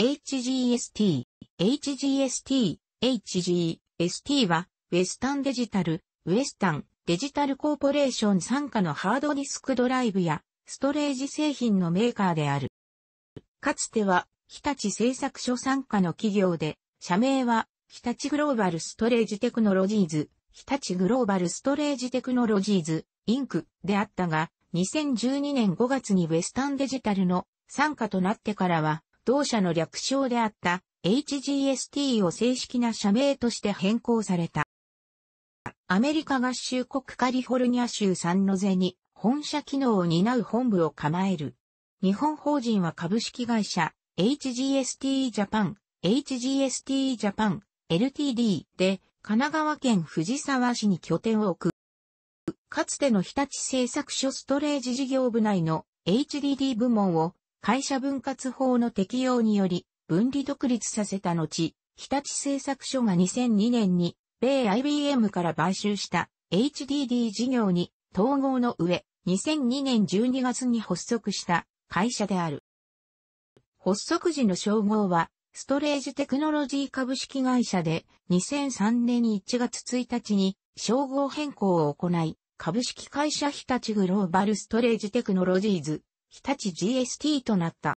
HGST、HGST、HGST は、ウェスタンデジタル、ウェスタンデジタルコーポレーション参加のハードディスクドライブや、ストレージ製品のメーカーである。かつては、日立製作所参加の企業で、社名は、日立グローバルストレージテクノロジーズ、日立グローバルストレージテクノロジーズ、インクであったが、2012年5月にウェスタンデジタルの参加となってからは、同社の略称であった HGST を正式な社名として変更された。アメリカ合衆国カリフォルニア州サンノゼに本社機能を担う本部を構える。日本法人は株式会社 HGST ジャパン、HGST ジャパン、LTD で神奈川県藤沢市に拠点を置く。かつての日立製作所ストレージ事業部内の HDD 部門を会社分割法の適用により、分離独立させた後、日立製作所が2002年に、米 IBM から買収した HDD 事業に統合の上、2002年12月に発足した会社である。発足時の称号は、ストレージテクノロジー株式会社で、2003年1月1日に称号変更を行い、株式会社日立グローバルストレージテクノロジーズ日立 GST となった。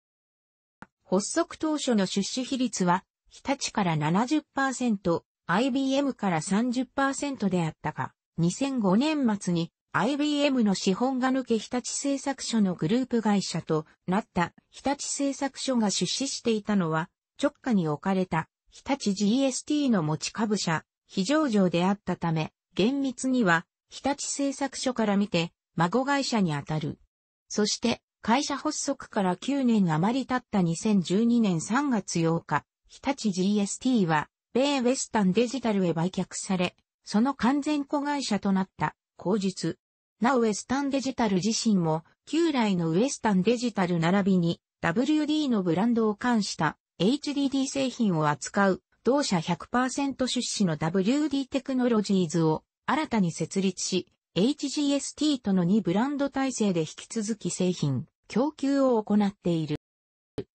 発足当初の出資比率は、日立から70%、IBM から30%であったが、2005年末に IBM の資本が抜け日立製作所のグループ会社となった日立製作所が出資していたのは、直下に置かれた日立 GST の持ち株者、非上場であったため、厳密には日立製作所から見て、孫会社にあたる。そして、会社発足から9年余り経った2012年3月8日、日立 GST は、米ウェスタンデジタルへ売却され、その完全子会社となった、後日。なおウェスタンデジタル自身も、旧来のウェスタンデジタル並びに、WD のブランドを冠した HDD 製品を扱う、同社100%出資の WD テクノロジーズを新たに設立し、HGST との2ブランド体制で引き続き製品、供給を行っている。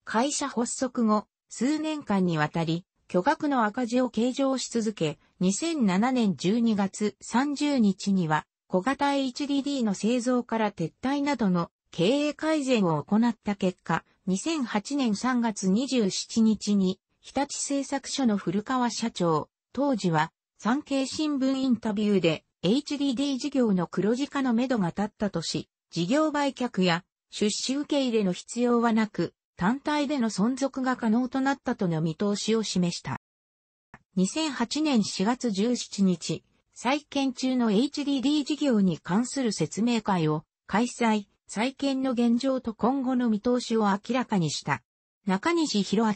会社発足後、数年間にわたり、巨額の赤字を計上し続け、2007年12月30日には、小型 HDD の製造から撤退などの経営改善を行った結果、2008年3月27日に、日立製作所の古川社長、当時は、産経新聞インタビューで、HDD 事業の黒字化の目処が立ったとし、事業売却や出資受け入れの必要はなく、単体での存続が可能となったとの見通しを示した。2008年4月17日、再建中の HDD 事業に関する説明会を開催、再建の現状と今後の見通しを明らかにした。中西博明、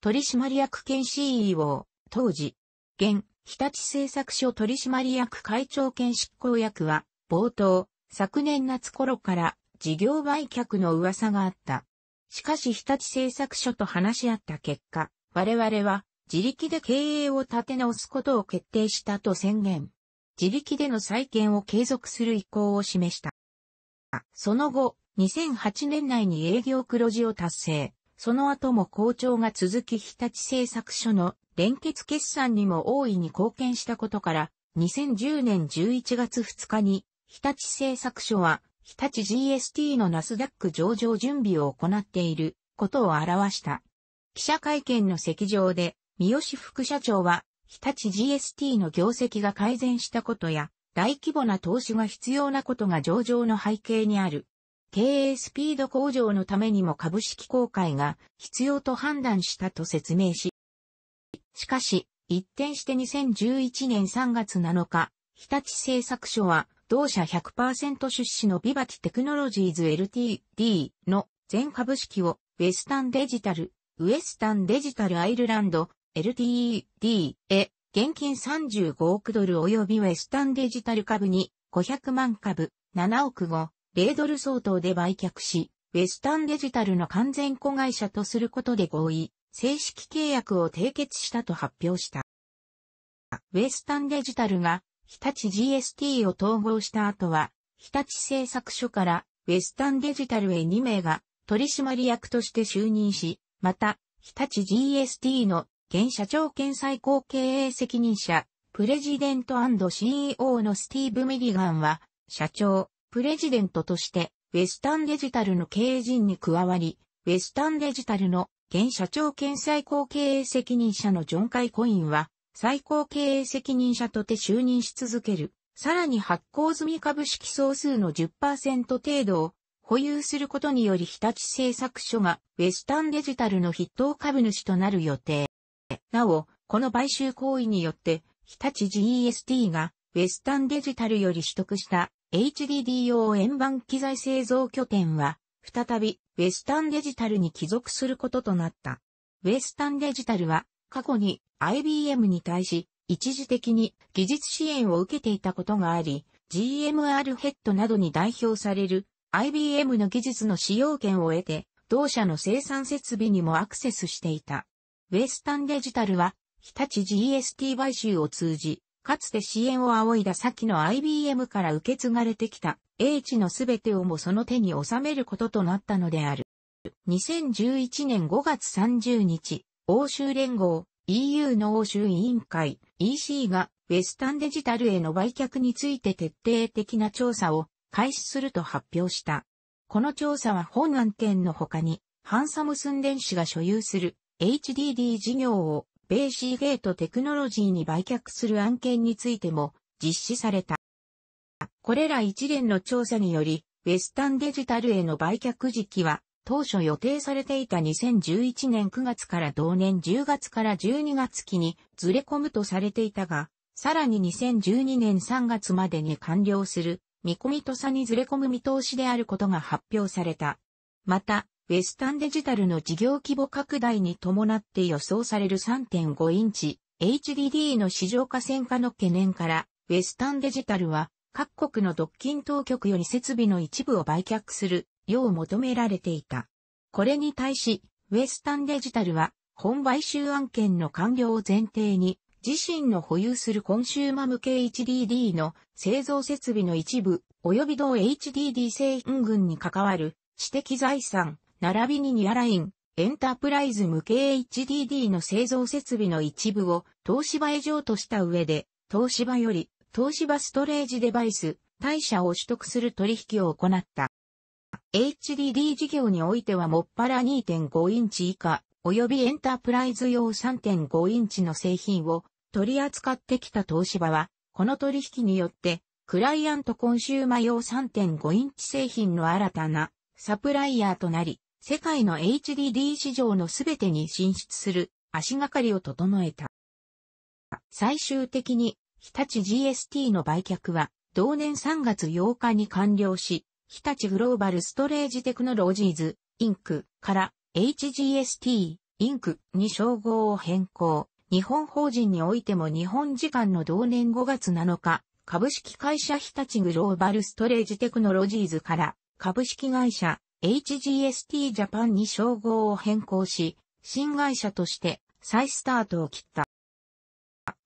取締役兼 CEO、当時、現、日立製作所取締役会長兼執行役は、冒頭、昨年夏頃から事業売却の噂があった。しかし日立製作所と話し合った結果、我々は自力で経営を立て直すことを決定したと宣言。自力での再建を継続する意向を示した。その後、2008年内に営業黒字を達成。その後も好調が続き日立製作所の連結決算にも大いに貢献したことから、2010年11月2日に日立製作所は日立 GST のナスダック上場準備を行っていることを表した。記者会見の席上で、三好副社長は、日立 GST の業績が改善したことや、大規模な投資が必要なことが上場の背景にある。経営スピード向上のためにも株式公開が必要と判断したと説明し、しかし、一転して2011年3月7日、日立製作所は同社100%出資のビバティテクノロジーズ LTD の全株式をウェスタンデジタル、ウェスタンデジタルアイルランド LTD へ現金35億ドル及びウェスタンデジタル株に500万株7億5、0ドル相当で売却し、ウェスタンデジタルの完全子会社とすることで合意、正式契約を締結したと発表した。ウェスタンデジタルが日立 GST を統合した後は、日立製作所からウェスタンデジタルへ2名が取締役として就任し、また、日立 GST の現社長兼最高経営責任者、プレジデント &CEO のスティーブ・ミリガンは、社長、プレジデントとして、ウェスタンデジタルの経営陣に加わり、ウェスタンデジタルの現社長兼最高経営責任者のジョン・カイコインは、最高経営責任者とて就任し続ける。さらに発行済み株式総数の10%程度を保有することにより日立製作所がウェスタンデジタルの筆頭株主となる予定。なお、この買収行為によって日立 g s t がウェスタンデジタルより取得した HDD 用円盤機材製造拠点は再びウェスタンデジタルに帰属することとなった。ウェスタンデジタルは過去に IBM に対し、一時的に技術支援を受けていたことがあり、GMR ヘッドなどに代表される IBM の技術の使用権を得て、同社の生産設備にもアクセスしていた。ウェスタンデジタルは、日立 GST 買収を通じ、かつて支援を仰いだ先の IBM から受け継がれてきた、英知のすべてをもその手に収めることとなったのである。2011年5月30日、欧州連合、EU の欧州委員会 EC がウェスタンデジタルへの売却について徹底的な調査を開始すると発表した。この調査は本案件の他に、ハンサムスン電子が所有する HDD 事業をベーシーゲートテクノロジーに売却する案件についても実施された。これら一連の調査により、ウェスタンデジタルへの売却時期は当初予定されていた2011年9月から同年10月から12月期にずれ込むとされていたが、さらに2012年3月までに完了する見込みとさにずれ込む見通しであることが発表された。また、ウェスタンデジタルの事業規模拡大に伴って予想される3.5インチ HDD の市場化戦化の懸念から、ウェスタンデジタルは各国の独禁当局より設備の一部を売却するよう求められていた。これに対し、ウェスタンデジタルは、本買収案件の完了を前提に、自身の保有するコンシューマ向け HDD の製造設備の一部、及び同 HDD 製品群に関わる私的財産、並びにニアライン、エンタープライズ向け HDD の製造設備の一部を東芝へ譲渡した上で、東芝より東芝ストレージデバイス、大社を取得する取引を行った。HDD 事業においてはもっぱら2.5インチ以下、及びエンタープライズ用3.5インチの製品を取り扱ってきた東芝は、この取引によって、クライアントコンシューマ用3.5インチ製品の新たなサプライヤーとなり、世界の HDD 市場のすべてに進出する足がかりを整えた。最終的に日立 GST の売却は同年3月8日に完了し、日立グローバルストレージテクノロジーズ、インクから HGST、インクに称号を変更。日本法人においても日本時間の同年5月7日、株式会社日立グローバルストレージテクノロジーズから株式会社 HGST ジャパンに称号を変更し、新会社として再スタートを切った。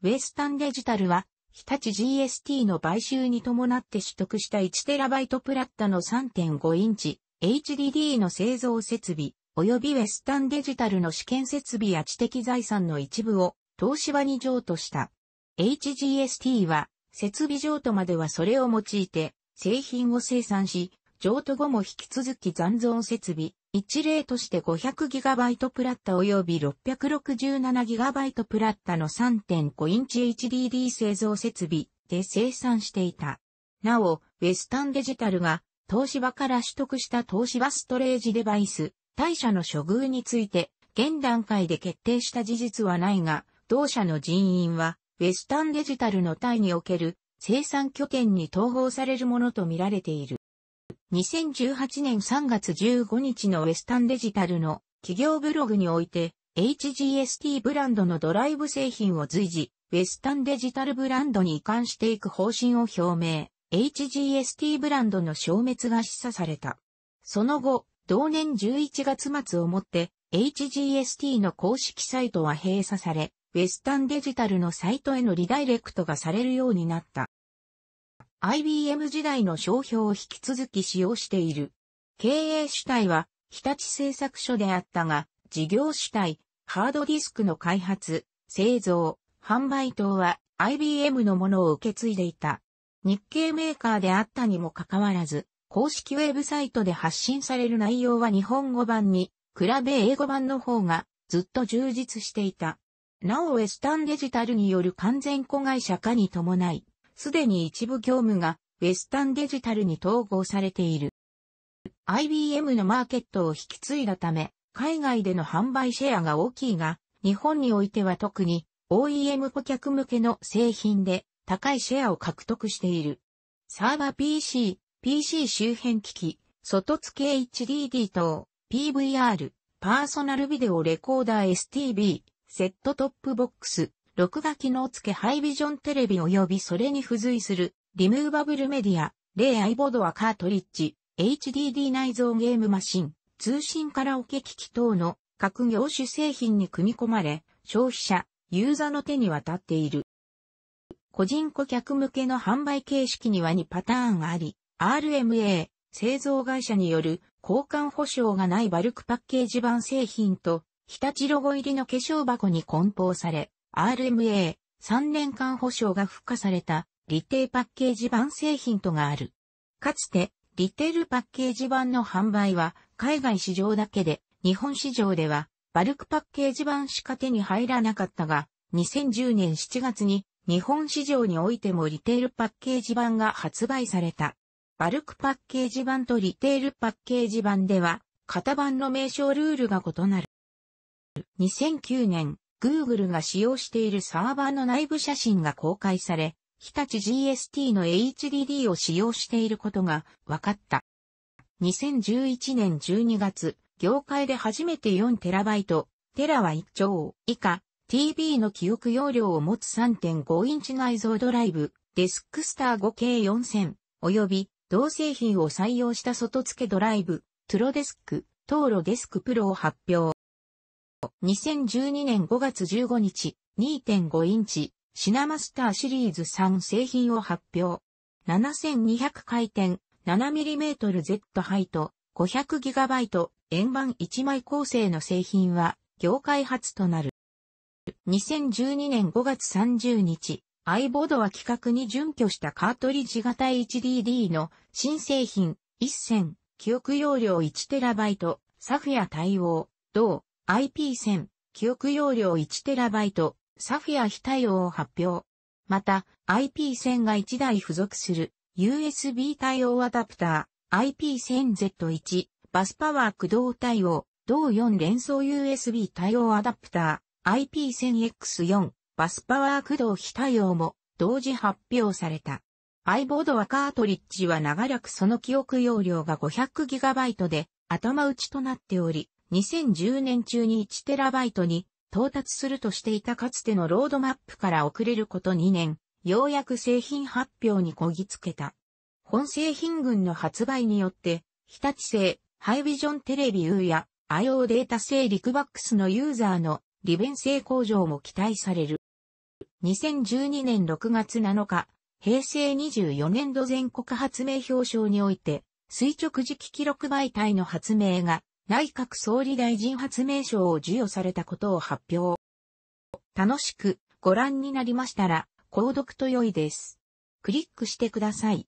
ウェスタンデジタルは日立 GST の買収に伴って取得した 1TB プラッタの3.5インチ HDD の製造設備、及びウェスタンデジタルの試験設備や知的財産の一部を東芝に譲渡した。HGST は設備譲渡まではそれを用いて製品を生産し、譲渡後も引き続き残存設備、一例として 500GB プラッタ及び 667GB プラッタの3.5インチ HDD 製造設備で生産していた。なお、ウェスタンデジタルが東芝から取得した東芝ストレージデバイス、大社の処遇について現段階で決定した事実はないが、同社の人員はウェスタンデジタルのタイにおける生産拠点に統合されるものとみられている。2018年3月15日のウェスタンデジタルの企業ブログにおいて、HGST ブランドのドライブ製品を随時、ウェスタンデジタルブランドに移管していく方針を表明、HGST ブランドの消滅が示唆された。その後、同年11月末をもって、HGST の公式サイトは閉鎖され、ウェスタンデジタルのサイトへのリダイレクトがされるようになった。IBM 時代の商標を引き続き使用している。経営主体は日立製作所であったが、事業主体、ハードディスクの開発、製造、販売等は IBM のものを受け継いでいた。日系メーカーであったにもかかわらず、公式ウェブサイトで発信される内容は日本語版に比べ英語版の方がずっと充実していた。なおエスタンデジタルによる完全子会社化に伴い、すでに一部業務がウェスタンデジタルに統合されている。IBM のマーケットを引き継いだため、海外での販売シェアが大きいが、日本においては特に OEM 顧客向けの製品で高いシェアを獲得している。サーバー PC、PC 周辺機器、外付け HDD 等、PVR、パーソナルビデオレコーダー STB、セットトップボックス、録画機能付けハイビジョンテレビ及びそれに付随する、リムーバブルメディア、例アイボドアカートリッジ、HDD 内蔵ゲームマシン、通信カラオケ機器等の各業種製品に組み込まれ、消費者、ユーザーの手に渡っている。個人顧客向けの販売形式には2パターンあり、RMA、製造会社による交換保証がないバルクパッケージ版製品と、日立ロゴ入りの化粧箱に梱包され、RMA、3年間保証が付加された、リテーパッケージ版製品とがある。かつて、リテールパッケージ版の販売は、海外市場だけで、日本市場では、バルクパッケージ版しか手に入らなかったが、2010年7月に、日本市場においてもリテールパッケージ版が発売された。バルクパッケージ版とリテールパッケージ版では、型番の名称ルールが異なる。2009年、Google が使用しているサーバーの内部写真が公開され、日立 GST の HDD を使用していることが分かった。2011年12月、業界で初めて 4TB、テラは1兆以下、TB の記憶容量を持つ3.5インチ内蔵ドライブ、デスクスター 5K4000、よび同製品を採用した外付けドライブ、トロデスク、トーロデスクプロを発表。2012年5月15日、2.5インチ、シナマスターシリーズ3製品を発表。7200回転、7mm Z ハイト、500GB、円盤1枚構成の製品は、業界初となる。2012年5月30日、アイボードは企画に準拠したカートリッジ型 HDD の新製品1000、記憶容量 1TB、サフィア対応、同 IP 線、記憶容量 1TB、サフィア非対応を発表。また、IP 線が1台付属する USB 対応アダプター、IP1000Z1、バスパワー駆動対応、同4連装 USB 対応アダプター、IP1000X4、バスパワー駆動非対応も同時発表された。アイボードはカートリッジは長らくその記憶容量が 500GB で頭打ちとなっており、2010年中に 1TB に到達するとしていたかつてのロードマップから遅れること2年、ようやく製品発表にこぎつけた。本製品群の発売によって、日立製、ハイビジョンテレビ U や IO データ製リクバックスのユーザーの利便性向上も期待される。2012年6月7日、平成24年度全国発明表彰において、垂直磁気記録媒体の発明が内閣総理大臣発明賞を授与されたことを発表。楽しくご覧になりましたら、購読と良いです。クリックしてください。